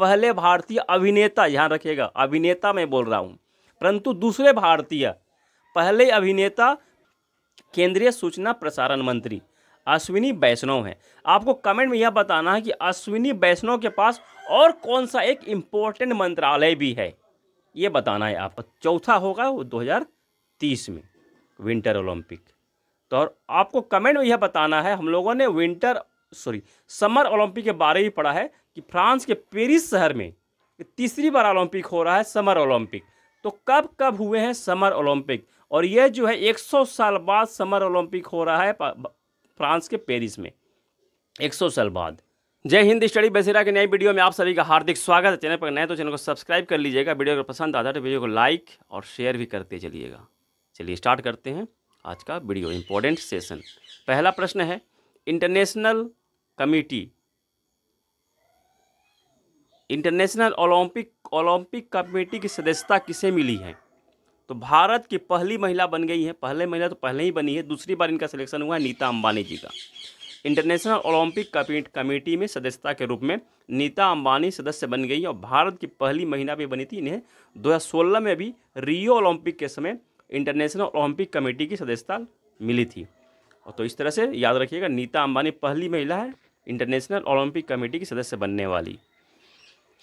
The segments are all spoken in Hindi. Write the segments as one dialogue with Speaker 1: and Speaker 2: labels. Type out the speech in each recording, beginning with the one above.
Speaker 1: पहले भारतीय अभिनेता यहाँ रखेगा अभिनेता मैं बोल रहा हूँ परंतु दूसरे भारतीय पहले अभिनेता केंद्रीय सूचना प्रसारण मंत्री अश्विनी वैष्णव हैं आपको कमेंट में यह बताना है कि अश्विनी वैष्णव के पास और कौन सा एक इम्पोर्टेंट मंत्रालय भी है ये बताना है आपको चौथा होगा वो 2030 में विंटर ओलंपिक तो और आपको कमेंट में यह बताना है हम लोगों ने विंटर सॉरी समर ओलंपिक के बारे में पढ़ा है कि फ्रांस के पेरिस शहर में तीसरी बार ओलंपिक हो रहा है समर ओलंपिक तो कब कब हुए हैं समर ओलंपिक और यह जो है 100 साल बाद समर ओलंपिक हो रहा है फ्रांस के पेरिस में 100 साल बाद जय हिंद स्टडी बसेरा के नए वीडियो में आप सभी का हार्दिक स्वागत है चैनल पर नए तो चैनल को सब्सक्राइब कर लीजिएगा वीडियो अगर पसंद आता है तो वीडियो को लाइक और शेयर भी करते चलिएगा चलिए स्टार्ट करते हैं आज का वीडियो इम्पोर्टेंट सेशन पहला प्रश्न है international committee international Olympic Olympic committee की सदस्यता किसे मिली है तो भारत की पहली महिला बन गई है पहले महिला तो पहले ही बनी है दूसरी बार इनका सिलेक्शन हुआ है नीता अंबानी जी का इंटरनेशनल ओलंपिक कमेटी में सदस्यता के रूप में नीता अंबानी सदस्य बन गई और भारत की पहली महिला भी बनी थी इन्हें 2016 में भी रियो ओलंपिक के समय इंटरनेशनल ओलंपिक कमेटी की सदस्यता मिली थी और तो इस तरह से याद रखिएगा नीता अंबानी पहली महिला है इंटरनेशनल ओलंपिक कमेटी की सदस्य बनने वाली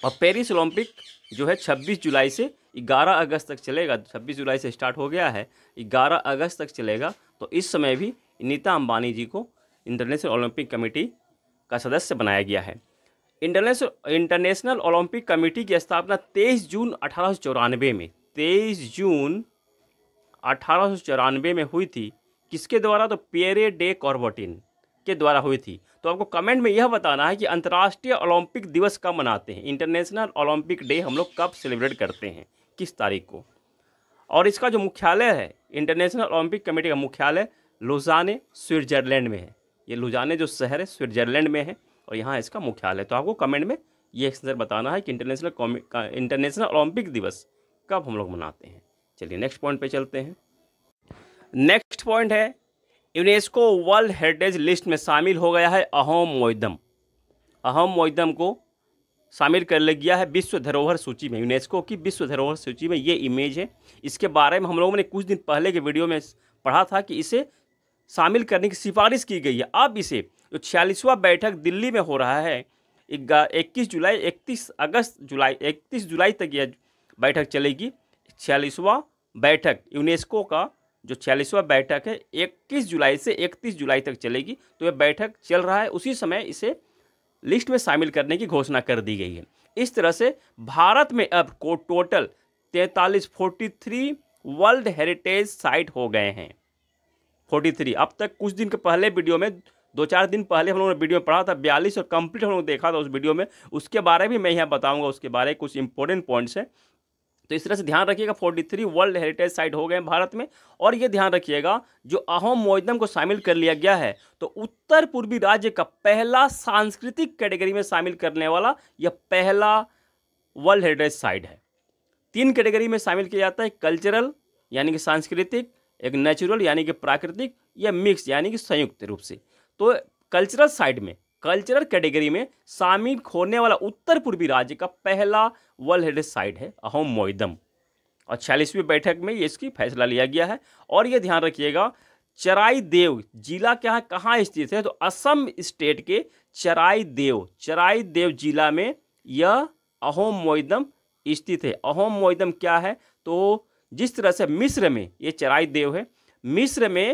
Speaker 1: और पेरिस ओलंपिक जो है 26 जुलाई से 11 अगस्त तक चलेगा 26 जुलाई से स्टार्ट हो गया है 11 अगस्त तक चलेगा तो इस समय भी नीता अंबानी जी को इंटरनेशनल ओलंपिक कमेटी का सदस्य बनाया गया है इंटरनेशनल इंटरनेशनल ओलंपिक कमेटी की स्थापना 23 जून अठारह में 23 जून अठारह में हुई थी किसके द्वारा तो पेरे डे कॉर्बोटिन के द्वारा हुई थी तो आपको कमेंट में यह बताना है कि अंतर्राष्ट्रीय ओलंपिक दिवस कब मनाते हैं इंटरनेशनल ओलंपिक डे हम लोग कब सेलिब्रेट करते हैं किस तारीख को और इसका जो मुख्यालय है इंटरनेशनल ओलंपिक कमेटी का मुख्यालय लुजाने स्विट्जरलैंड में है ये लुजाने जो शहर है स्विट्जरलैंड में है और यहाँ इसका मुख्यालय तो आपको कमेंट में ये आंसर बताना है कि इंटरनेशनल इंटरनेशनल ओलंपिक दिवस कब हम लोग मनाते हैं चलिए नेक्स्ट पॉइंट पे चलते हैं नेक्स्ट पॉइंट है यूनेस्को वर्ल्ड हेरिटेज लिस्ट में शामिल हो गया है अहोम मोइदम अहोम मोइदम को शामिल कर लिया गया है विश्व धरोहर सूची में यूनेस्को की विश्व धरोहर सूची में ये इमेज है इसके बारे में हम लोगों ने कुछ दिन पहले के वीडियो में पढ़ा था कि इसे शामिल करने की सिफारिश की गई है अब इसे जो छियालीसवां बैठक दिल्ली में हो रहा है इक्कीस जुलाई इकतीस अगस्त जुलाई इकतीस जुलाई तक यह बैठक चलेगी छियालीसवां बैठक यूनेस्को का जो छियालीसवा बैठक है इक्कीस जुलाई से इकतीस जुलाई तक चलेगी तो यह बैठक चल रहा है उसी समय इसे लिस्ट में शामिल करने की घोषणा कर दी गई है इस तरह से भारत में अब को टोटल तैंतालीस forty three world heritage site हो गए हैं फोर्टी थ्री अब तक कुछ दिन के पहले वीडियो में दो चार दिन पहले हम लोगों ने वीडियो में पढ़ा था बयालीस और कंप्लीट हम लोग देखा था उस वीडियो में उसके बारे भी मैं यहाँ बताऊँगा उसके बारे कुछ इंपॉर्टेंट पॉइंट्स हैं तो इस तरह से ध्यान रखिएगा 43 वर्ल्ड हेरिटेज साइट हो गए भारत में और ये ध्यान रखिएगा जो अहोम मोजदम को शामिल कर लिया गया है तो उत्तर पूर्वी राज्य का पहला सांस्कृतिक कैटेगरी में शामिल करने वाला यह पहला वर्ल्ड हेरिटेज साइट है तीन कैटेगरी में शामिल किया जाता है कल्चरल यानी कि सांस्कृतिक एक नेचुरल यानी कि प्राकृतिक या मिक्स यानी कि संयुक्त रूप से तो कल्चरल साइड में कल्चरल कैटेगरी में शामिल होने वाला उत्तर पूर्वी राज्य का पहला वर्ल्ड हेरिटेज साइट है अहोम मोइदम और छियालीसवीं बैठक में ये इसकी फैसला लिया गया है और ये ध्यान रखिएगा चराई देव जिला क्या कहाँ स्थित है तो असम स्टेट के चराई देव चराई देव जिला में यह अहोम मोइदम स्थित है अहोम मोइदम क्या है तो जिस तरह से मिस्र में ये चराई देव है मिस्र में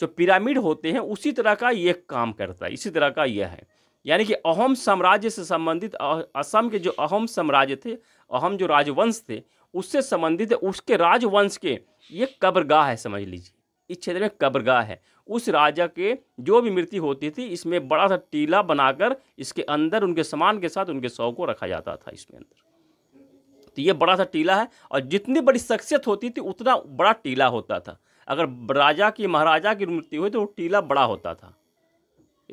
Speaker 1: जो पिरामिड होते हैं उसी तरह का ये काम करता है इसी तरह का यह है यानी कि अहोम साम्राज्य से संबंधित असम के जो अहोम साम्राज्य थे अहोम जो राजवंश थे उससे संबंधित उसके राजवंश के ये कब्रगाह है समझ लीजिए इस क्षेत्र में कब्रगाह है उस राजा के जो भी मृत्यु होती थी इसमें बड़ा सा टीला बनाकर इसके अंदर उनके सामान के साथ उनके शव को रखा जाता था इसमें अंदर तो ये बड़ा सा टीला है और जितनी बड़ी शख्सियत होती थी उतना बड़ा टीला होता था अगर राजा की महाराजा की मृत्यु हुई तो वो टीला बड़ा होता था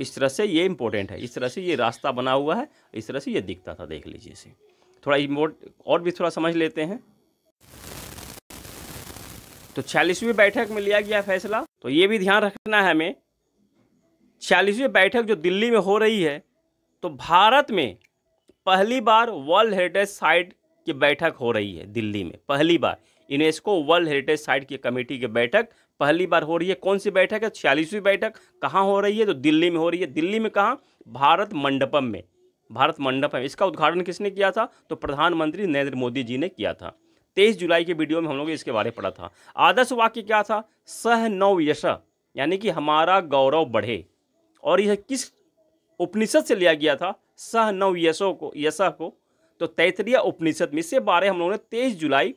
Speaker 1: इस तरह से ये इम्पोर्टेंट है इस तरह से ये रास्ता बना हुआ है इस तरह से ये दिखता था देख लीजिए इसे थोड़ा इम्पोर्ट और भी थोड़ा समझ लेते हैं तो छियालीसवीं बैठक में लिया गया फैसला तो ये भी ध्यान रखना है हमें छियालीसवीं बैठक जो दिल्ली में हो रही है तो भारत में पहली बार वर्ल्ड हेरिटेज साइट की बैठक हो रही है दिल्ली में पहली बार यूनेस्को वर्ल्ड हेरिटेज साइट की कमेटी की बैठक पहली बार हो रही है कौन सी बैठक है छियालीसवीं बैठक कहाँ हो रही है तो दिल्ली में हो रही है दिल्ली में कहाँ भारत मंडपम में भारत मंडपम इसका उद्घाटन किसने किया था तो प्रधानमंत्री नरेंद्र मोदी जी ने किया था तेईस जुलाई के वीडियो में हम लोग इसके बारे में पढ़ा था आदर्श वाक्य क्या था सह नव यश यानी कि हमारा गौरव बढ़े और यह किस उपनिषद से लिया गया था सह नव यशो को यश को तो तैतरीय उपनिषद में इससे बारे हम लोगों ने तेईस जुलाई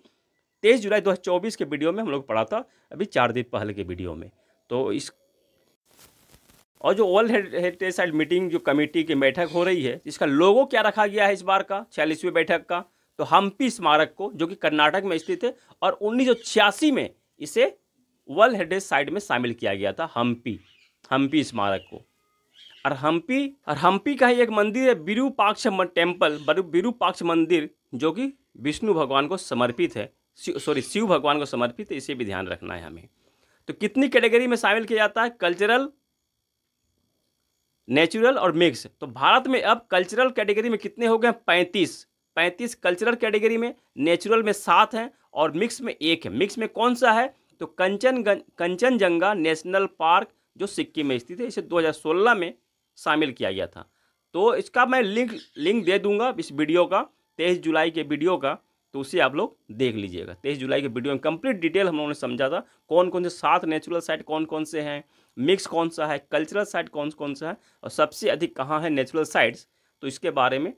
Speaker 1: तेईस जुलाई 2024 के वीडियो में हम लोग पढ़ा था अभी चार दिन पहले के वीडियो में तो इस और जो वर्ल्ड हेरिटेज साइड मीटिंग जो कमेटी की बैठक हो रही है इसका लोगो क्या रखा गया है इस बार का छियालीसवीं बैठक का तो हम्पी स्मारक को जो कि कर्नाटक में स्थित है और उन्नीस में इसे वर्ल्ड हेरिटेज साइट में शामिल किया गया था हम्पी हम्पी स्मारक को और हम्पी और हम्पी का ही एक मंदिर है बिरूपाक्ष टेम्पल बिरूपाक्ष मंदिर जो कि विष्णु भगवान को समर्पित है सॉरी शिव भगवान को समर्पित इसे भी ध्यान रखना है हमें तो कितनी कैटेगरी में शामिल किया जाता है कल्चरल नेचुरल और मिक्स तो भारत में अब कल्चरल कैटेगरी में कितने हो गए पैंतीस पैंतीस कल्चरल कैटेगरी में नेचुरल में सात हैं और मिक्स में एक है मिक्स में कौन सा है तो कंचन कंचनजंगा नेशनल पार्क जो सिक्किम में स्थित है इसे 2016 में शामिल किया गया था तो इसका मैं लिंक लिंक दे दूंगा इस वीडियो का तेईस जुलाई के वीडियो का तो उसे आप लोग देख लीजिएगा तेईस जुलाई के वीडियो में कंप्लीट डिटेल हम लोगों ने समझा था कौन कौन से सात नेचुरल साइट कौन कौन से हैं मिक्स कौन सा है कल्चरल साइट कौन कौन सा है और सबसे अधिक कहाँ है नेचुरल साइट्स तो इसके बारे में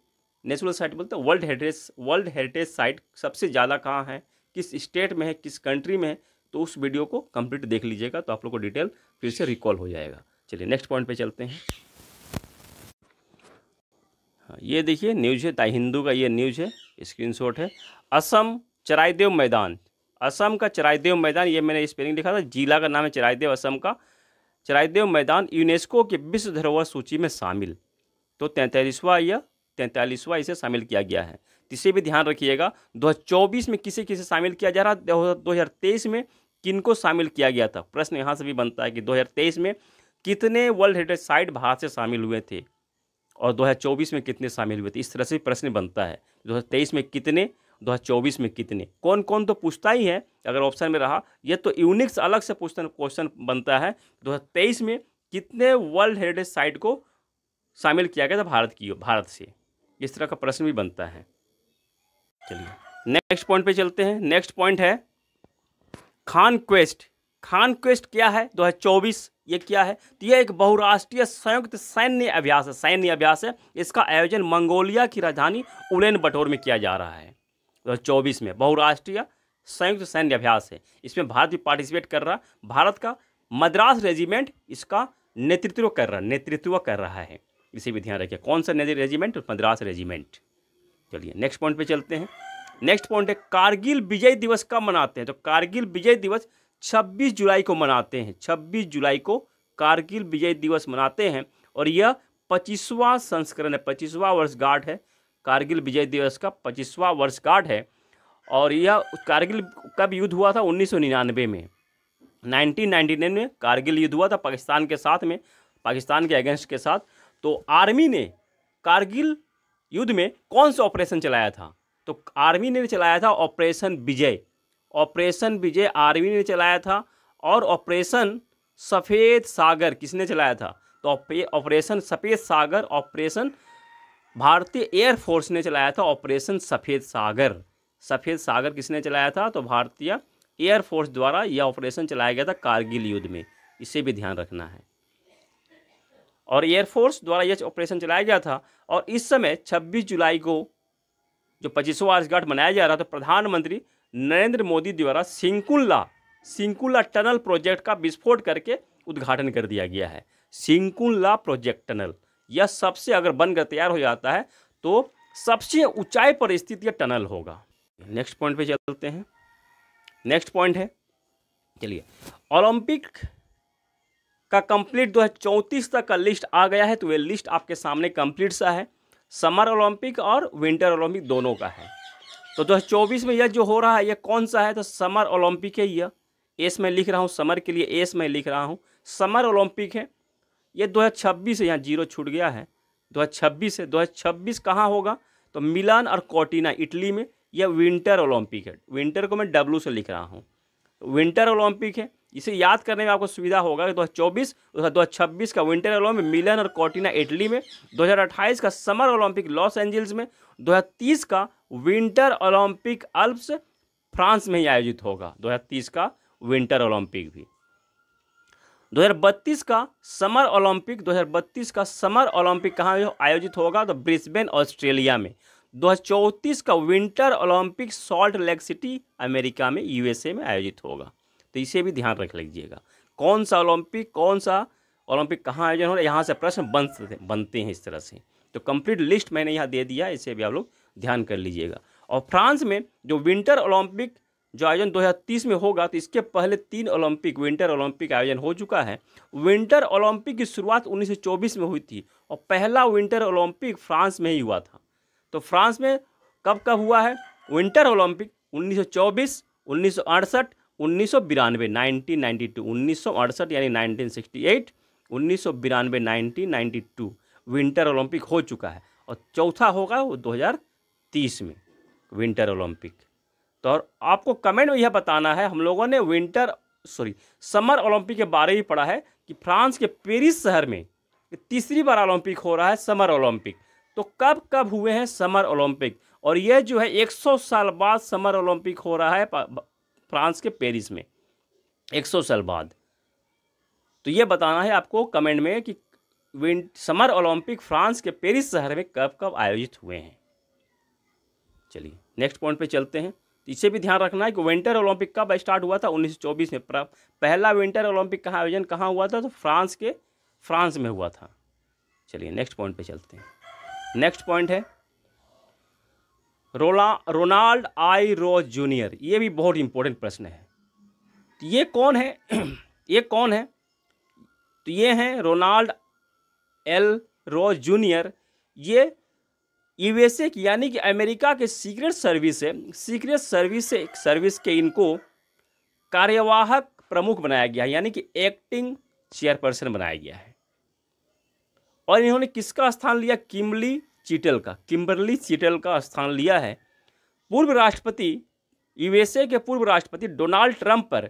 Speaker 1: नेचुरल साइट बोलते हैं world heritage world heritage site सबसे ज़्यादा कहाँ है किस स्टेट में है किस कंट्री में है तो उस वीडियो को कंप्लीट देख लीजिएगा तो आप लोग को डिटेल फिर से रिकॉल हो जाएगा चलिए नेक्स्ट पॉइंट पे चलते हैं हाँ ये देखिए न्यूज़ है ताई हिंदू का ये न्यूज़ है स्क्रीनशॉट है असम चराईदेव मैदान असम का चराईदेव मैदान ये मैंने स्पेलिंग लिखा था जिला का नाम है चराईदेव असम का चराईदेव मैदान यूनेस्को के विश्व धरोहर सूची में शामिल तो तैंतालीसवा या तैंतालीसवा इसे शामिल किया गया है इसे भी ध्यान रखिएगा 2024 में किसे किसे शामिल किया जा रहा है 2023 में किनको शामिल किया गया था प्रश्न यहाँ से भी बनता है कि 2023 में कितने वर्ल्ड हेरिटेज साइट भारत से शामिल हुए थे और 2024 में कितने शामिल हुए थे इस तरह से प्रश्न बनता है 2023 में कितने 2024 में कितने कौन कौन तो पूछता ही है अगर ऑप्शन में रहा यह तो यूनिक्स अलग से पूछता क्वेश्चन बनता है 2023 में कितने वर्ल्ड हेरिटेज साइट को शामिल किया गया था भारत की भारत से इस तरह का प्रश्न भी बनता है चलिए नेक्स्ट पॉइंट पे चलते हैं नेक्स्ट पॉइंट है खान क्वेस्ट खान क्वेस्ट क्या है 2024 ये क्या है तो यह एक बहुराष्ट्रीय संयुक्त सैन्य अभ्यास है सैन्य अभ्यास है इसका आयोजन मंगोलिया की राजधानी उलेन बटोर में किया जा रहा है 2024 में बहुराष्ट्रीय संयुक्त सैन्य अभ्यास है इसमें भारत भी पार्टिसिपेट कर रहा भारत का मद्रास रेजिमेंट इसका नेतृत्व कर रहा नेतृत्व कर रहा है इसे भी ध्यान रखिए कौन सा रेजिमेंट मद्रास रेजिमेंट चलिए नेक्स्ट पॉइंट पे चलते हैं नेक्स्ट पॉइंट है कारगिल विजय दिवस कब मनाते हैं तो कारगिल विजय दिवस 26 जुलाई को मनाते हैं 26 जुलाई को कारगिल विजय दिवस मनाते हैं और यह पच्चीसवां संस्करण है पच्चीसवां वर्षगांठ है कारगिल विजय दिवस का पच्चीसवां वर्षगांठ है और यह कारगिल कब युद्ध हुआ था उन्नीस में 1999 में कारगिल युद्ध हुआ था पाकिस्तान के साथ में पाकिस्तान के अगेंस्ट के साथ तो आर्मी ने कारगिल युद्ध में कौन सा ऑपरेशन चलाया था तो आर्मी ने चलाया था operation Vijay operation Vijay army ने चलाया था और ऑपरेशन सफ़ेद सागर किसने चलाया था तो ऑपरेशन सफ़ेद सागर ऑपरेशन भारतीय एयरफोर्स ने चलाया था ऑपरेशन सफ़ेद सागर सफ़ेद सागर किसने चलाया था तो भारतीय एयरफोर्स द्वारा यह ऑपरेशन चलाया गया था कारगिल युद्ध में इसे भी ध्यान रखना है और एयरफोर्स द्वारा यह ऑपरेशन चलाया गया था और इस समय 26 जुलाई को जो पच्चीसवा वर्षगांठ मनाया जा रहा था तो प्रधानमंत्री नरेंद्र मोदी द्वारा सिंकुल्ला सिंकुल्ला टनल प्रोजेक्ट का विस्फोट करके उद्घाटन कर दिया गया है सिंकुल्ला प्रोजेक्ट टनल यह सबसे अगर बनकर तैयार हो जाता है तो सबसे ऊंचाई पर स्थित यह टनल होगा नेक्स्ट पॉइंट पे चलते हैं नेक्स्ट पॉइंट है चलिए ओलंपिक का कंप्लीट दो तक का लिस्ट आ गया है तो यह लिस्ट आपके सामने कंप्लीट सा है समर ओलंपिक और विंटर ओलंपिक दोनों का है तो 2024 में यह जो हो रहा है यह कौन सा है तो समर ओलंपिक है यह एस में लिख रहा हूँ समर के लिए एस में लिख रहा हूँ समर ओलंपिक है हज़ार 2026 है यहाँ जीरो छूट गया है 2026 है छब्बीस कहाँ होगा तो मिलान और कोटिना इटली में यह विंटर ओलंपिक है विंटर को मैं डब्लू से लिख रहा हूँ विंटर ओलंपिक है इसे याद करने में आपको सुविधा होगा कि 2024 हज़ार छब्बीस का विंटर ओलंपिक मिलन और कॉटिना इटली में 2028 का समर ओलंपिक लॉस एंजल्स में 2030 का विंटर ओलंपिक अल्प्स फ्रांस में ही आयोजित होगा 2030 का विंटर ओलंपिक भी 2032 का समर ओलंपिक 2032 का समर ओलंपिक कहाँ आयोजित होगा तो ब्रिस्बेन ऑस्ट्रेलिया में चौंतीस का winter Olympic Salt Lake City America में यूएसए में आयोजित होगा तो इसे भी ध्यान रख लीजिएगा कौन सा ओलंपिक कौन सा ओलंपिक कहाँ आयोजन हो रहा है यहाँ से प्रश्न बन बनते हैं इस तरह से तो कंप्लीट लिस्ट मैंने यहाँ दे दिया इसे भी आप लोग ध्यान कर लीजिएगा और फ्रांस में जो विंटर ओलंपिक जो आयोजन 2030 में होगा तो इसके पहले तीन ओलंपिक विंटर ओलंपिक आयोजन हो चुका है विंटर ओलंपिक की शुरुआत उन्नीस में हुई थी और पहला विंटर ओलंपिक फ्रांस में ही हुआ था तो फ्रांस में कब कब हुआ है विंटर ओलंपिक उन्नीस सौ उन्नीस सौ बिरानवे नाइनटीन नाइन्टी टू उन्नीस सौ अड़सठ यानी नाइनटीन सिक्सटी एट उन्नीस सौ बिरानवे nineteen ninety two winter Olympic हो चुका है और चौथा होगा वो दो हज़ार तीस में विंटर ओलंपिक तो और आपको कमेंट में यह बताना है हम लोगों ने विंटर सॉरी समर ओलंपिक के बारे में पढ़ा है कि फ्रांस के पेरिस शहर में तीसरी बार ओलंपिक हो रहा है समर ओलंपिक तो कब कब हुए हैं समर ओलंपिक और यह जो है 100 साल बाद समर ओलंपिक हो रहा है फ्रांस के पेरिस में एक सौ साल बाद तो ये बताना है आपको कमेंट में कि विंट समर ओलंपिक फ्रांस के पेरिस शहर में कब कब आयोजित हुए हैं चलिए नेक्स्ट पॉइंट पे चलते हैं तो इसे भी ध्यान रखना है कि विंटर ओलंपिक कब स्टार्ट हुआ था 1924 में पहला विंटर ओलंपिक का आयोजन कहाँ हुआ था तो फ्रांस के फ्रांस में हुआ था चलिए नेक्स्ट पॉइंट पे चलते हैं नेक्स्ट पॉइंट है रोला रोनाल्ड आई रोज जूनियर ये भी बहुत इम्पोर्टेंट प्रश्न है तो ये कौन है ये कौन है तो ये हैं रोनाल्ड एल रोज जूनियर ये यूएसए की यानी कि अमेरिका के सीक्रेट सर्विस है सीक्रेट सर्विस से सर्विस के इनको कार्यवाहक प्रमुख बनाया गया है यानी कि एक्टिंग चेयरपर्सन बनाया गया है और इन्होंने किसका स्थान लिया किमली चीटल का किम्बरली चीटल का स्थान लिया है पूर्व राष्ट्रपति यूएसए के पूर्व राष्ट्रपति डोनाल्ड ट्रंप पर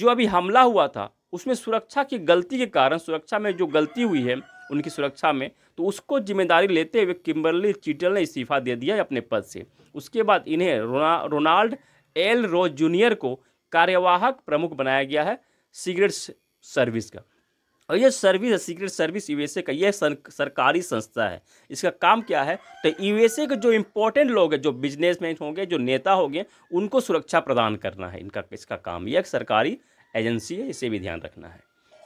Speaker 1: जो अभी हमला हुआ था उसमें सुरक्षा की गलती के कारण सुरक्षा में जो गलती हुई है उनकी सुरक्षा में तो उसको जिम्मेदारी लेते हुए किम्बरली चीटल ने इस्तीफा दे दिया है अपने पद से उसके बाद इन्हें रोना रोनाल्ड एल रोज जूनियर को कार्यवाहक प्रमुख बनाया गया है सिगरेट सर्विस का और ये सर्विस सीक्रेट सर्विस यूएसए का ये सरकारी संस्था है इसका काम क्या है तो यूएसए के जो इम्पोर्टेंट लोग हैं जो बिजनेसमैन होंगे जो नेता होंगे उनको सुरक्षा प्रदान करना है इनका इसका काम यह एक सरकारी एजेंसी है इसे भी ध्यान रखना है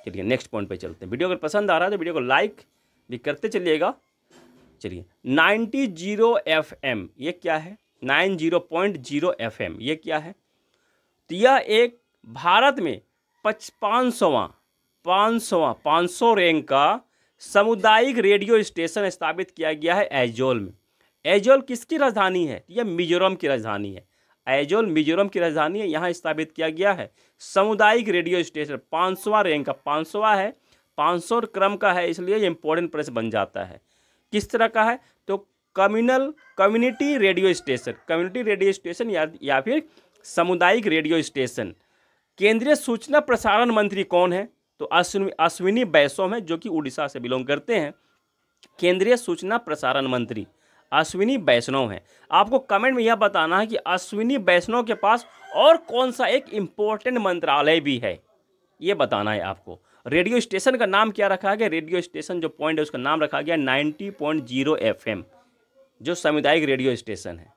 Speaker 1: चलिए नेक्स्ट पॉइंट पे चलते हैं वीडियो अगर पसंद आ रहा है तो वीडियो को लाइक भी करते चलिएगा चलिए नाइन्टी जीरो एफ एम ये क्या है nine zero point zero F M ये क्या है तो यह एक भारत में पच पाँच सौवा पाँचवा पाँच सौ रैंक का सामुदायिक रेडियो स्टेशन स्थापित किया गया है एजोल में एजोल किसकी राजधानी है यह मिजोरम की राजधानी है एजोल मिजोरम की राजधानी है यहाँ स्थापित किया गया है सामुदायिक रेडियो स्टेशन पाँचवा रैंक का पाँचवा है पाँच सौ क्रम का है इसलिए ये इम्पोर्टेंट प्रेस बन जाता है किस तरह का है तो communal community radio station community radio station या या फिर सामुदायिक रेडियो स्टेशन केंद्रीय सूचना प्रसारण मंत्री कौन है तो अश्विनी अश्विनी बैसोम है जो कि उड़ीसा से बिलोंग करते हैं केंद्रीय सूचना प्रसारण मंत्री अश्विनी वैष्णव हैं आपको कमेंट में यह बताना है कि अश्विनी वैष्णव के पास और कौन सा एक इम्पोर्टेंट मंत्रालय भी है ये बताना है आपको रेडियो स्टेशन का नाम क्या रखा गया रेडियो स्टेशन जो पॉइंट है उसका नाम रखा गया ninety point zero F M जो सामुदायिक रेडियो स्टेशन है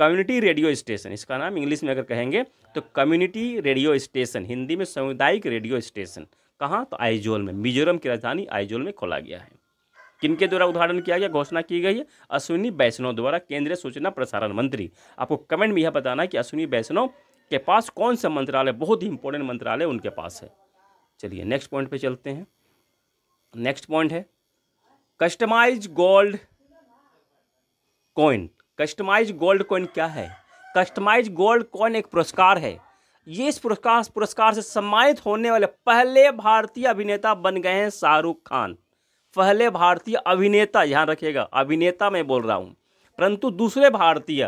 Speaker 1: कम्युनिटी रेडियो स्टेशन इसका नाम इंग्लिश में अगर कहेंगे तो कम्युनिटी रेडियो स्टेशन हिंदी में सामुदायिक रेडियो स्टेशन कहाँ तो आइजोल में मिजोरम की राजधानी आइजोल में खोला गया है किनके द्वारा उदाहरण किया गया घोषणा की गई है अश्विनी वैष्णव द्वारा केंद्रीय सूचना प्रसारण मंत्री आपको कमेंट में यह बताना है कि अश्विनी वैष्णव के पास कौन सा मंत्रालय बहुत ही इंपॉर्टेंट मंत्रालय उनके पास है चलिए नेक्स्ट पॉइंट पे चलते हैं नेक्स्ट पॉइंट है customise gold coin customise gold coin क्या है कस्टमाइज गोल्ड कॉइन एक पुरस्कार है ये इस पुरस्कार पुरस्कार से सम्मानित होने वाले पहले भारतीय अभिनेता बन गए हैं शाहरुख खान पहले भारतीय अभिनेता ध्यान रखिएगा अभिनेता मैं बोल रहा हूँ परंतु दूसरे भारतीय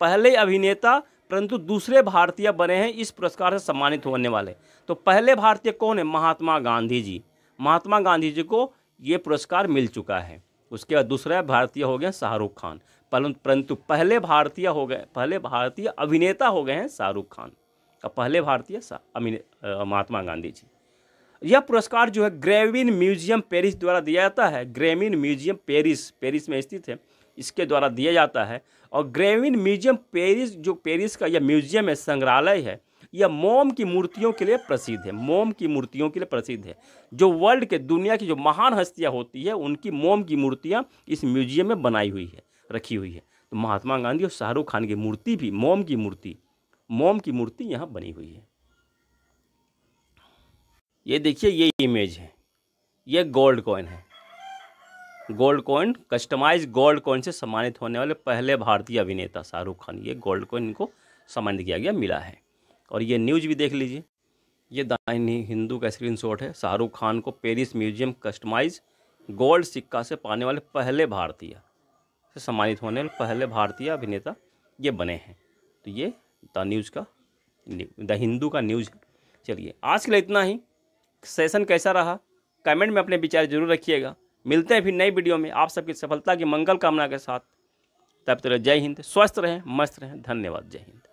Speaker 1: पहले अभिनेता परंतु दूसरे भारतीय बने हैं इस पुरस्कार से सम्मानित होने वाले तो पहले भारतीय कौन है महात्मा गांधी जी महात्मा गांधी जी को ये पुरस्कार मिल चुका है उसके बाद दूसरा भारतीय हो गया शाहरुख खान परंतु पहले भारतीय हो गए पहले भारतीय अभिनेता हो गए हैं शाहरुख खान और पहले भारतीय महात्मा गांधी जी यह पुरस्कार जो है ग्रेविन म्यूजियम पेरिस द्वारा दिया जाता है ग्रेविन म्यूजियम पेरिस पेरिस में स्थित है इसके द्वारा दिया जाता है और ग्रेविन म्यूजियम पेरिस जो पेरिस का यह म्यूजियम है संग्रहालय है यह मोम की मूर्तियों के लिए प्रसिद्ध है मोम की मूर्तियों के लिए प्रसिद्ध है जो वर्ल्ड के दुनिया की जो महान हस्तियाँ होती है उनकी मोम की मूर्तियाँ इस म्यूजियम में बनाई हुई है रखी हुई है तो महात्मा गांधी और शाहरुख खान की मूर्ति भी मोम की मूर्ति मोम की मूर्ति यहाँ बनी हुई है ये देखिए ये इमेज है ये गोल्ड कॉइन है gold coin customise gold coin से सम्मानित होने वाले पहले भारतीय अभिनेता शाहरुख खान ये गोल्ड कॉइन इनको सम्मानित किया गया मिला है और ये न्यूज भी देख लीजिए ये दाइनी हिंदू का स्क्रीनशॉट है शाहरुख खान को पेरिस म्यूजियम कस्टमाइज गोल्ड सिक्का से पाने वाले पहले भारतीय से सम्मानित होने पहले भारतीय अभिनेता ये बने हैं तो ये द न्यूज़ का द हिंदू का न्यूज़ चलिए आज के लिए इतना ही सेशन कैसा रहा कमेंट में अपने विचार जरूर रखिएगा मिलते हैं फिर नई वीडियो में आप सबकी सफलता की मंगल कामना के साथ तब तक जय हिंद स्वस्थ रहें मस्त रहें धन्यवाद जय हिंद